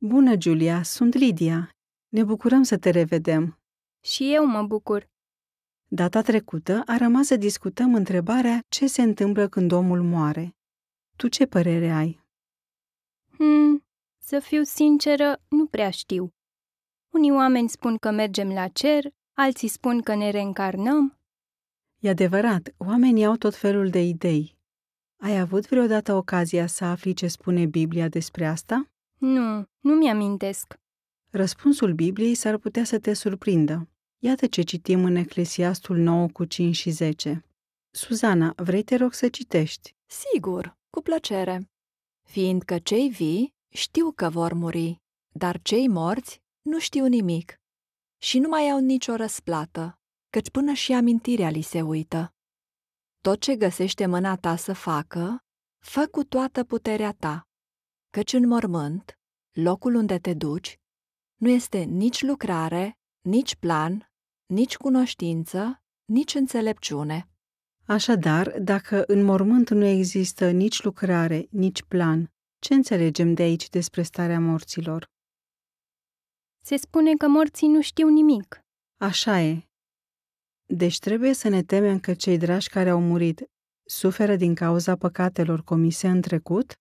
Bună, Julia, sunt Lidia. Ne bucurăm să te revedem. Și eu mă bucur. Data trecută a rămas să discutăm întrebarea ce se întâmplă când omul moare. Tu ce părere ai? Hmm, să fiu sinceră, nu prea știu. Unii oameni spun că mergem la cer, alții spun că ne reîncarnăm. E adevărat, oamenii au tot felul de idei. Ai avut vreodată ocazia să afli ce spune Biblia despre asta? Nu, nu mi-amintesc. Răspunsul Bibliei s-ar putea să te surprindă. Iată ce citim în Eclesiastul 9 cu 5 și 10. Suzana, vrei te rog să citești? Sigur, cu plăcere. Fiindcă cei vii știu că vor muri, dar cei morți nu știu nimic și nu mai au nicio răsplată, căci până și amintirea li se uită. Tot ce găsește mâna ta să facă, fă cu toată puterea ta, căci în mormânt, locul unde te duci, nu este nici lucrare, nici plan, nici cunoștință, nici înțelepciune. Așadar, dacă în mormânt nu există nici lucrare, nici plan, ce înțelegem de aici despre starea morților? Se spune că morții nu știu nimic. Așa e. Deci trebuie să ne temem că cei dragi care au murit suferă din cauza păcatelor comise în trecut?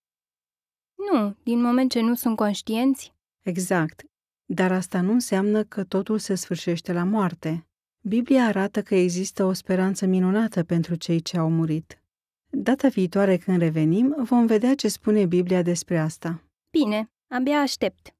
Nu, din moment ce nu sunt conștienți. Exact. Dar asta nu înseamnă că totul se sfârșește la moarte. Biblia arată că există o speranță minunată pentru cei ce au murit. Data viitoare când revenim, vom vedea ce spune Biblia despre asta. Bine, abia aștept.